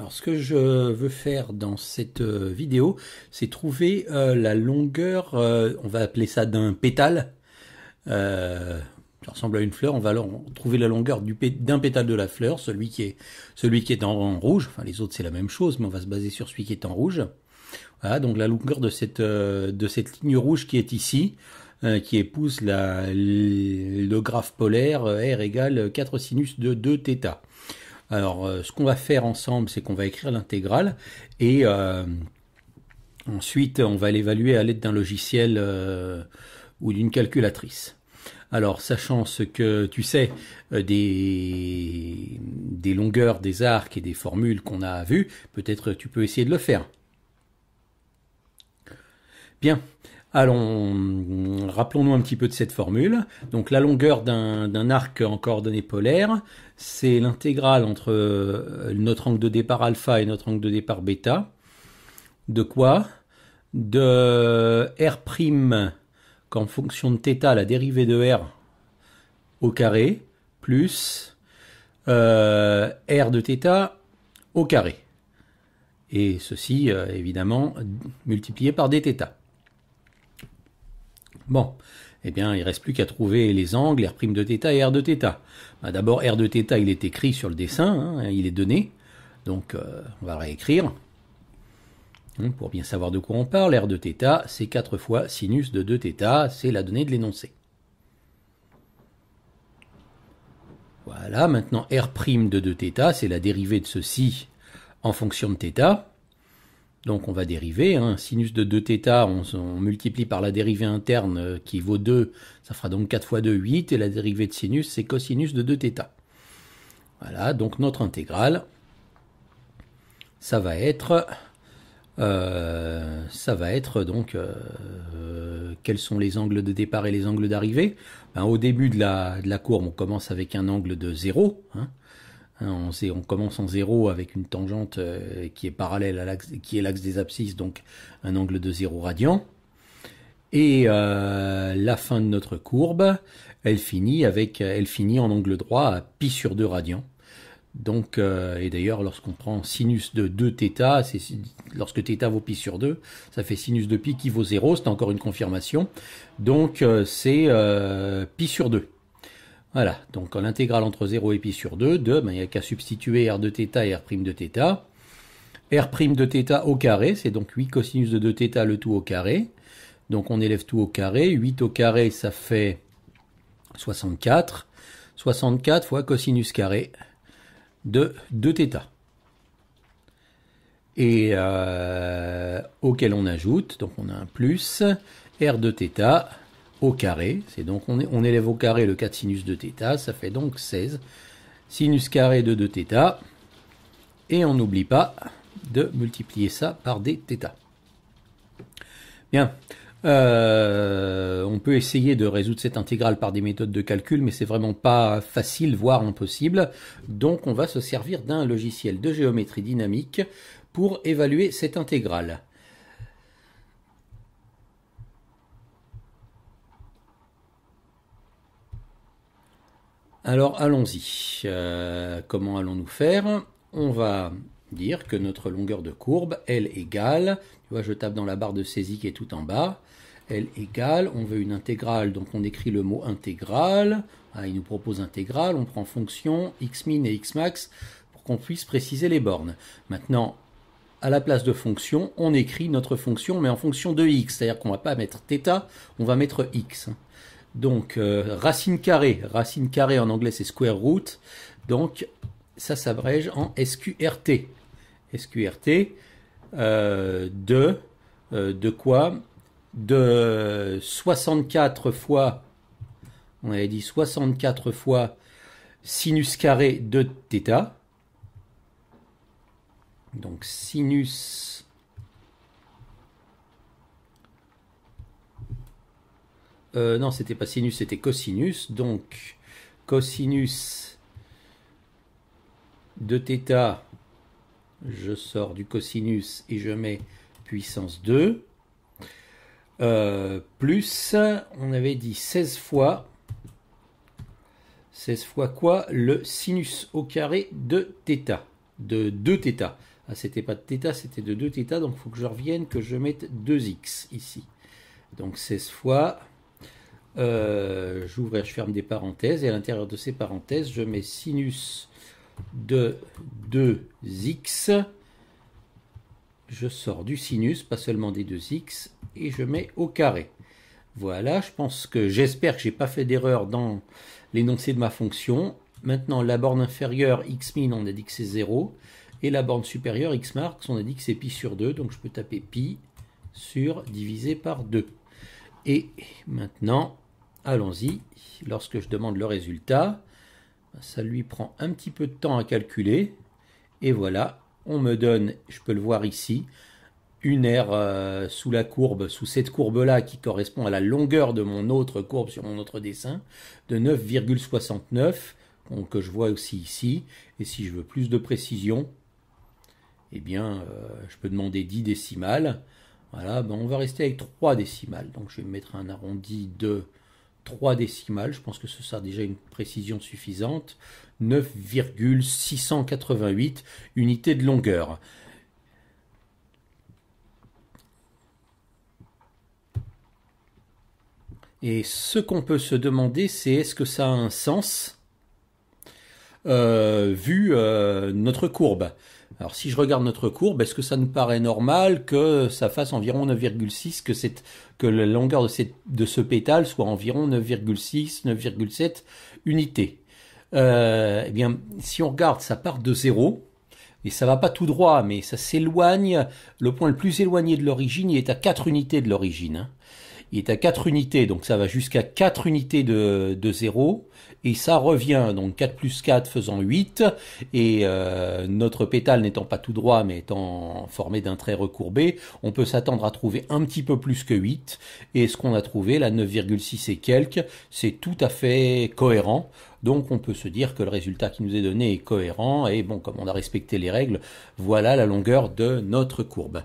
Alors ce que je veux faire dans cette euh, vidéo, c'est trouver euh, la longueur, euh, on va appeler ça d'un pétale, ça ressemble à une fleur, on va alors trouver la longueur d'un pétale de la fleur, celui qui est, celui qui est en rouge, enfin les autres c'est la même chose, mais on va se baser sur celui qui est en rouge. Voilà, donc la longueur de cette, ligne rouge qui est ici, qui épouse le graphe polaire R égale 4 sinus de 2 θ. Alors, euh, ce qu'on va faire ensemble, c'est qu'on va écrire l'intégrale et euh, ensuite, on va l'évaluer à l'aide d'un logiciel euh, ou d'une calculatrice. Alors, sachant ce que tu sais des, des longueurs des arcs et des formules qu'on a vues, peut-être tu peux essayer de le faire. Bien. Allons, rappelons-nous un petit peu de cette formule. Donc la longueur d'un arc en coordonnées polaires, c'est l'intégrale entre euh, notre angle de départ alpha et notre angle de départ bêta. De quoi De r' qu'en fonction de θ, la dérivée de r au carré, plus euh, r de θ au carré. Et ceci, euh, évidemment, multiplié par dθ. Bon. Eh bien, il reste plus qu'à trouver les angles, r' de θ et r de θ. Bah, d'abord, r de θ, il est écrit sur le dessin, hein, il est donné. Donc, euh, on va réécrire. pour bien savoir de quoi on parle, r de θ, c'est 4 fois sinus de 2θ, c'est la donnée de l'énoncé. Voilà, maintenant R' de 2θ, c'est la dérivée de ceci en fonction de θ. Donc on va dériver, hein. sinus de 2θ, on, multiplie par la dérivée interne euh, qui vaut 2, ça fera donc 4 fois 2, 8, et la dérivée de sinus, c'est cosinus de 2θ. Voilà, donc notre intégrale, ça va être, euh, ça va être donc, euh, quels sont les angles de départ et les angles d'arrivée ben, Au début de la, courbe, on commence avec un angle de 0, hein, Hein, on, on commence en zéro avec une tangente euh, qui est parallèle à l'axe, qui est l'axe des abscisses, donc un angle de zéro radian. Et euh, la fin de notre courbe, elle finit avec, elle finit en angle droit à pi sur 2 radian. Donc, euh, et d'ailleurs, lorsqu'on prend sinus de 2 θ, lorsque θ vaut pi sur 2, ça fait sinus de pi qui vaut 0, c'est encore une confirmation. Donc, c'est pi sur 2. Voilà, donc en intégrale entre 0 et pi sur 2, 2, ben, il n'y a qu'à substituer r de θ et r' de θ. r' de θ au carré, c'est donc 8 cosinus de 2 θ le tout au carré. Donc on élève tout au carré, 8 au carré ça fait 64. 64 fois cosinus carré de 2 θ. Et euh, auquel on ajoute, donc on a un plus, r de θ au carré. C'est donc on, élève au carré le 4 sinus de θ, ça fait donc 16 sinus carré de 2 θ. Et on n'oublie pas de multiplier ça par des θ. Bien. Euh, on peut essayer de résoudre cette intégrale par des méthodes de calcul, mais c'est vraiment pas facile, voire impossible. Donc on va se servir d'un logiciel de géométrie dynamique pour évaluer cette intégrale. Alors allons-y. Euh, comment allons-nous faire On va dire que notre longueur de courbe, L égale, tu vois, je tape dans la barre de saisie qui est tout en bas, L égale, on veut une intégrale, donc on écrit le mot intégrale, ah, il nous propose intégrale, on prend fonction x min et x max pour qu'on puisse préciser les bornes. Maintenant, à la place de fonction, on écrit notre fonction, mais en fonction de x, c'est-à-dire qu'on ne va pas mettre θ, on va mettre x. Donc euh, racine carrée, racine carrée en anglais c'est square root, donc ça s'abrège en SQRT. SQRT euh, de, euh, de quoi De 64 fois, on avait dit 64 fois sinus carré de θ. Donc sinus Euh, non, c'était pas sinus, c'était cosinus. Donc, cosinus de θ, je sors du cosinus et je mets puissance 2. Euh, plus, on avait dit 16 fois, 16 fois quoi Le sinus au carré de θ, de 2θ. Ah, c'était pas de θ, c'était de 2θ, donc il faut que je revienne, que je mette 2x ici. Donc 16 fois euh, j'ouvre je ferme des parenthèses, et à l'intérieur de ces parenthèses, je mets sinus de 2x, je sors du sinus, pas seulement des 2x, et je mets au carré. Voilà, je pense que j'espère que j'ai pas fait d'erreur dans l'énoncé de ma fonction. Maintenant, la borne inférieure x min, on a dit que c'est 0, et la borne supérieure x max, on a dit que c'est pi sur 2, donc je peux taper pi sur divisé par 2. Et maintenant, allons-y. Lorsque je demande le résultat, ça lui prend un petit peu de temps à calculer. Et voilà, on me donne, je peux le voir ici, une aire euh, sous la courbe, sous cette courbe-là qui correspond à la longueur de mon autre courbe sur mon autre dessin, de 9,69, que je vois aussi ici. Et si je veux plus de précision, eh bien, euh, je peux demander 10 décimales. Voilà, ben, on va rester avec 3 décimales. Donc je vais mettre un arrondi de 3 décimales. Je pense que ce sera déjà une précision suffisante. 9,688 unités de longueur. Et ce qu'on peut se demander, c'est est-ce que ça a un sens euh, vu euh, notre courbe. Alors si je regarde notre courbe, est-ce que ça nous paraît normal que ça fasse environ 9,6, que, que la longueur de, ce pétale soit environ 9,6, 9,7 unités euh, Eh bien, si on regarde, ça part de zéro, et ça va pas tout droit, mais ça s'éloigne, le point le plus éloigné de l'origine, il est à 4 unités de l'origine. Hein il est à 4 unités, donc ça va jusqu'à 4 unités de, de 0, et ça revient, donc 4 plus 4 faisant 8, et euh, notre pétale n'étant pas tout droit, mais étant formé d'un trait recourbé, on peut s'attendre à trouver un petit peu plus que 8, et ce qu'on a trouvé, la 9,6 et quelques, c'est tout à fait cohérent, donc on peut se dire que le résultat qui nous est donné est cohérent, et bon, comme on a respecté les règles, voilà la longueur de notre courbe.